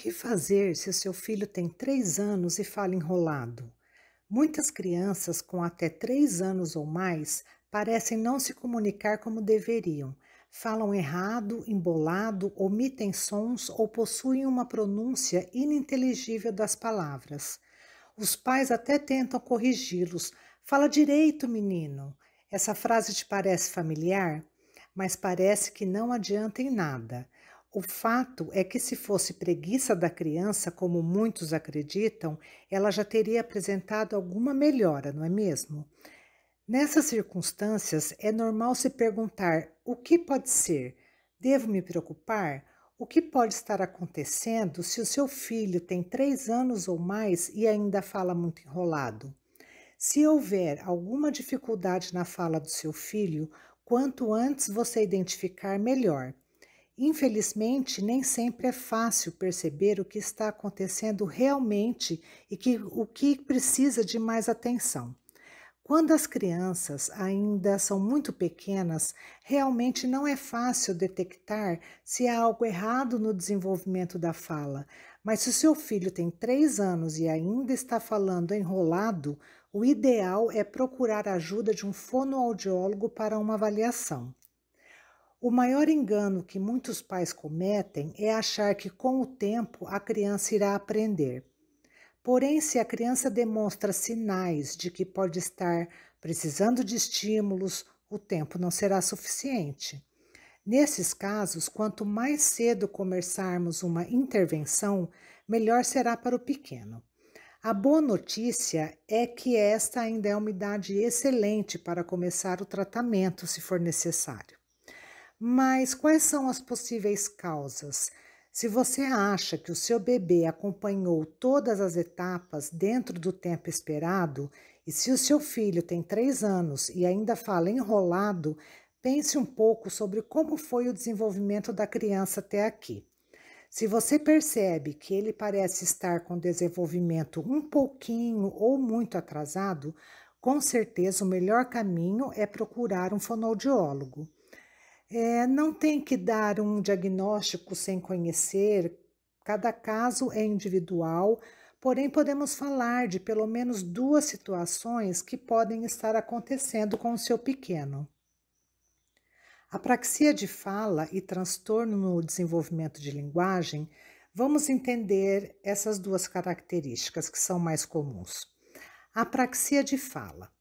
que fazer se o seu filho tem três anos e fala enrolado? Muitas crianças com até três anos ou mais parecem não se comunicar como deveriam, falam errado, embolado, omitem sons ou possuem uma pronúncia ininteligível das palavras. Os pais até tentam corrigi-los. Fala direito, menino. Essa frase te parece familiar? Mas parece que não adianta em nada. O fato é que, se fosse preguiça da criança, como muitos acreditam, ela já teria apresentado alguma melhora, não é mesmo? Nessas circunstâncias, é normal se perguntar: o que pode ser? Devo me preocupar? O que pode estar acontecendo se o seu filho tem três anos ou mais e ainda fala muito enrolado? Se houver alguma dificuldade na fala do seu filho, quanto antes você identificar, melhor. Infelizmente, nem sempre é fácil perceber o que está acontecendo realmente e que, o que precisa de mais atenção. Quando as crianças ainda são muito pequenas, realmente não é fácil detectar se há algo errado no desenvolvimento da fala. Mas se o seu filho tem três anos e ainda está falando enrolado, o ideal é procurar a ajuda de um fonoaudiólogo para uma avaliação. O maior engano que muitos pais cometem é achar que com o tempo a criança irá aprender. Porém, se a criança demonstra sinais de que pode estar precisando de estímulos, o tempo não será suficiente. Nesses casos, quanto mais cedo começarmos uma intervenção, melhor será para o pequeno. A boa notícia é que esta ainda é uma idade excelente para começar o tratamento, se for necessário. Mas quais são as possíveis causas? Se você acha que o seu bebê acompanhou todas as etapas dentro do tempo esperado, e se o seu filho tem três anos e ainda fala enrolado, pense um pouco sobre como foi o desenvolvimento da criança até aqui. Se você percebe que ele parece estar com desenvolvimento um pouquinho ou muito atrasado, com certeza o melhor caminho é procurar um fonoaudiólogo. É, não tem que dar um diagnóstico sem conhecer, cada caso é individual, porém podemos falar de pelo menos duas situações que podem estar acontecendo com o seu pequeno. Apraxia de fala e transtorno no desenvolvimento de linguagem, vamos entender essas duas características que são mais comuns. Apraxia de fala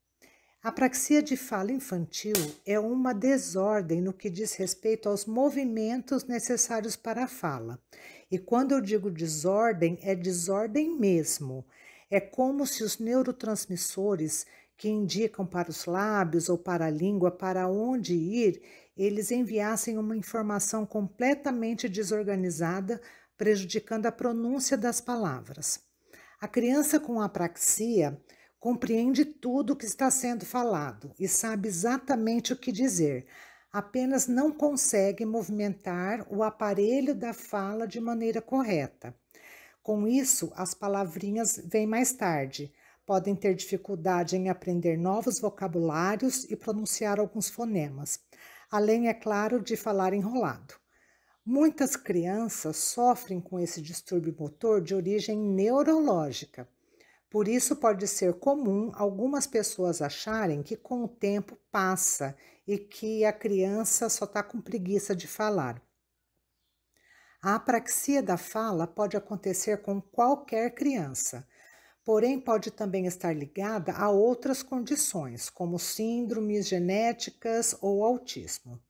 a praxia de fala infantil é uma desordem no que diz respeito aos movimentos necessários para a fala. E quando eu digo desordem, é desordem mesmo. É como se os neurotransmissores que indicam para os lábios ou para a língua para onde ir, eles enviassem uma informação completamente desorganizada, prejudicando a pronúncia das palavras. A criança com apraxia compreende tudo o que está sendo falado e sabe exatamente o que dizer, apenas não consegue movimentar o aparelho da fala de maneira correta. Com isso, as palavrinhas vêm mais tarde, podem ter dificuldade em aprender novos vocabulários e pronunciar alguns fonemas, além, é claro, de falar enrolado. Muitas crianças sofrem com esse distúrbio motor de origem neurológica por isso, pode ser comum algumas pessoas acharem que com o tempo passa e que a criança só está com preguiça de falar. A apraxia da fala pode acontecer com qualquer criança, porém pode também estar ligada a outras condições, como síndromes genéticas ou autismo.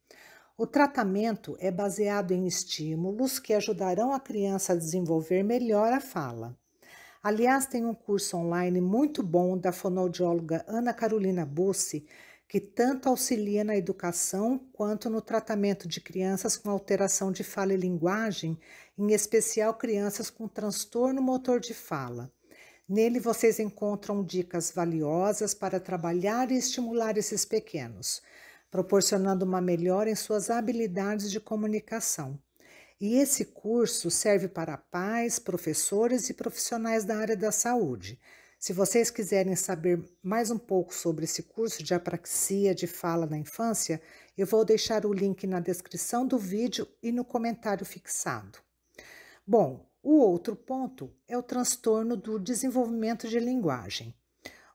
O tratamento é baseado em estímulos que ajudarão a criança a desenvolver melhor a fala. Aliás, tem um curso online muito bom da fonoaudióloga Ana Carolina Bussi, que tanto auxilia na educação quanto no tratamento de crianças com alteração de fala e linguagem, em especial crianças com transtorno motor de fala. Nele vocês encontram dicas valiosas para trabalhar e estimular esses pequenos, proporcionando uma melhora em suas habilidades de comunicação. E esse curso serve para pais, professores e profissionais da área da saúde. Se vocês quiserem saber mais um pouco sobre esse curso de apraxia de fala na infância, eu vou deixar o link na descrição do vídeo e no comentário fixado. Bom, o outro ponto é o transtorno do desenvolvimento de linguagem.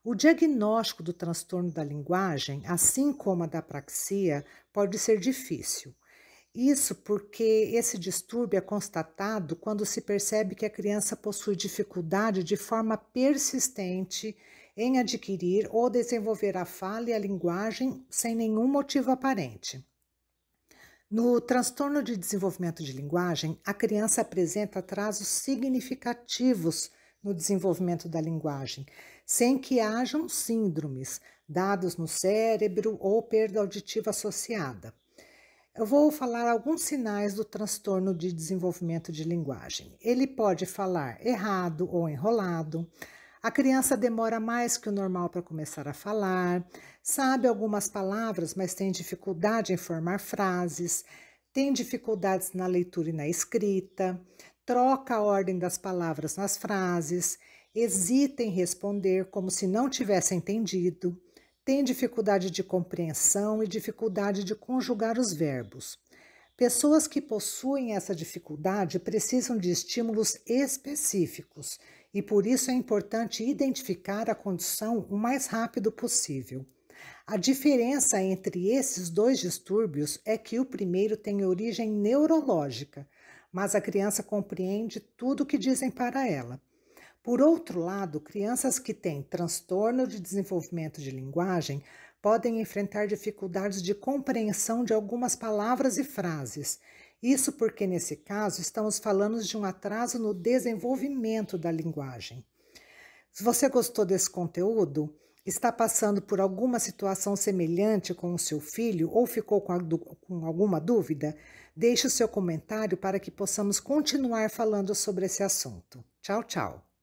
O diagnóstico do transtorno da linguagem, assim como a da apraxia, pode ser difícil. Isso porque esse distúrbio é constatado quando se percebe que a criança possui dificuldade de forma persistente em adquirir ou desenvolver a fala e a linguagem sem nenhum motivo aparente. No transtorno de desenvolvimento de linguagem, a criança apresenta atrasos significativos no desenvolvimento da linguagem, sem que hajam síndromes, dados no cérebro ou perda auditiva associada. Eu vou falar alguns sinais do transtorno de desenvolvimento de linguagem. Ele pode falar errado ou enrolado, a criança demora mais que o normal para começar a falar, sabe algumas palavras, mas tem dificuldade em formar frases, tem dificuldades na leitura e na escrita, troca a ordem das palavras nas frases, hesita em responder como se não tivesse entendido, tem dificuldade de compreensão e dificuldade de conjugar os verbos. Pessoas que possuem essa dificuldade precisam de estímulos específicos e por isso é importante identificar a condição o mais rápido possível. A diferença entre esses dois distúrbios é que o primeiro tem origem neurológica, mas a criança compreende tudo o que dizem para ela. Por outro lado, crianças que têm transtorno de desenvolvimento de linguagem podem enfrentar dificuldades de compreensão de algumas palavras e frases. Isso porque, nesse caso, estamos falando de um atraso no desenvolvimento da linguagem. Se você gostou desse conteúdo, está passando por alguma situação semelhante com o seu filho ou ficou com, a, com alguma dúvida, deixe o seu comentário para que possamos continuar falando sobre esse assunto. Tchau, tchau!